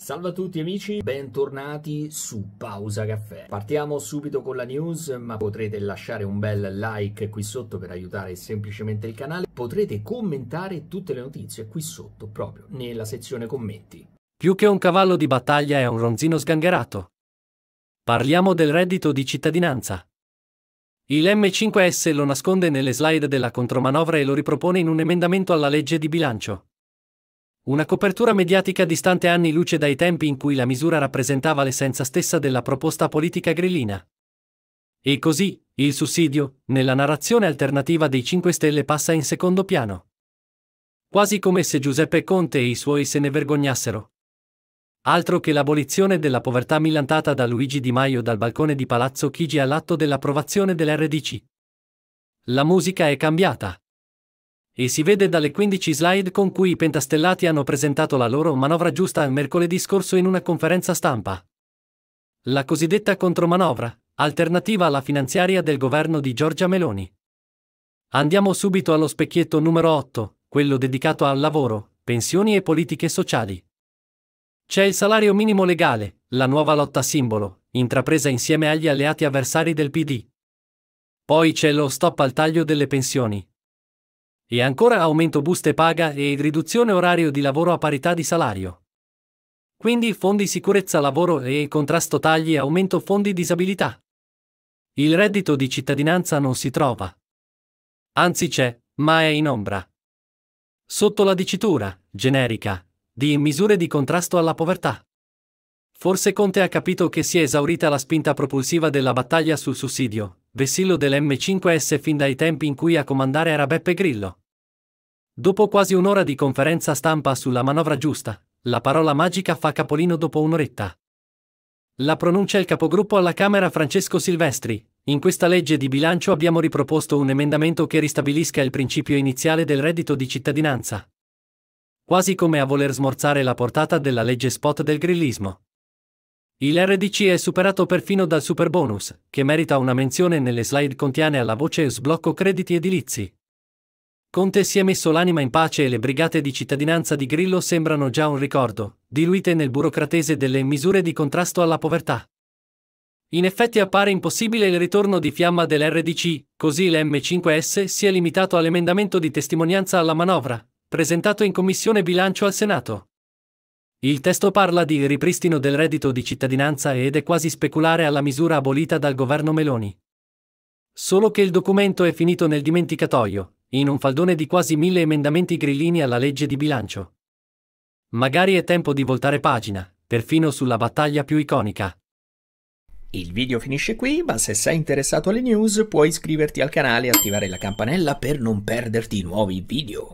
Salve a tutti amici, bentornati su Pausa Caffè. Partiamo subito con la news, ma potrete lasciare un bel like qui sotto per aiutare semplicemente il canale. Potrete commentare tutte le notizie qui sotto, proprio nella sezione commenti. Più che un cavallo di battaglia è un ronzino sgangherato. Parliamo del reddito di cittadinanza. Il M5S lo nasconde nelle slide della contromanovra e lo ripropone in un emendamento alla legge di bilancio. Una copertura mediatica distante anni luce dai tempi in cui la misura rappresentava l'essenza stessa della proposta politica grillina. E così, il sussidio, nella narrazione alternativa dei 5 Stelle passa in secondo piano. Quasi come se Giuseppe Conte e i suoi se ne vergognassero. Altro che l'abolizione della povertà millantata da Luigi Di Maio dal balcone di Palazzo Chigi all'atto dell'approvazione dell'RDC. La musica è cambiata e si vede dalle 15 slide con cui i pentastellati hanno presentato la loro manovra giusta mercoledì scorso in una conferenza stampa. La cosiddetta contromanovra, alternativa alla finanziaria del governo di Giorgia Meloni. Andiamo subito allo specchietto numero 8, quello dedicato al lavoro, pensioni e politiche sociali. C'è il salario minimo legale, la nuova lotta simbolo, intrapresa insieme agli alleati avversari del PD. Poi c'è lo stop al taglio delle pensioni, e ancora aumento buste paga e riduzione orario di lavoro a parità di salario. Quindi fondi sicurezza lavoro e contrasto tagli e aumento fondi disabilità. Il reddito di cittadinanza non si trova. Anzi c'è, ma è in ombra. Sotto la dicitura, generica, di misure di contrasto alla povertà. Forse Conte ha capito che si è esaurita la spinta propulsiva della battaglia sul sussidio, vessillo dell'M5S fin dai tempi in cui a comandare era Beppe Grillo. Dopo quasi un'ora di conferenza stampa sulla manovra giusta, la parola magica fa capolino dopo un'oretta. La pronuncia il capogruppo alla Camera Francesco Silvestri. In questa legge di bilancio abbiamo riproposto un emendamento che ristabilisca il principio iniziale del reddito di cittadinanza. Quasi come a voler smorzare la portata della legge spot del grillismo. Il RDC è superato perfino dal superbonus, che merita una menzione nelle slide contiene alla voce sblocco crediti edilizi. Conte si è messo l'anima in pace e le brigate di cittadinanza di Grillo sembrano già un ricordo, diluite nel burocratese delle misure di contrasto alla povertà. In effetti appare impossibile il ritorno di fiamma dell'RDC, così l'M5S si è limitato all'emendamento di testimonianza alla manovra, presentato in Commissione Bilancio al Senato. Il testo parla di ripristino del reddito di cittadinanza ed è quasi speculare alla misura abolita dal governo Meloni. Solo che il documento è finito nel dimenticatoio, in un faldone di quasi mille emendamenti grillini alla legge di bilancio. Magari è tempo di voltare pagina, perfino sulla battaglia più iconica. Il video finisce qui, ma se sei interessato alle news puoi iscriverti al canale e attivare la campanella per non perderti nuovi video.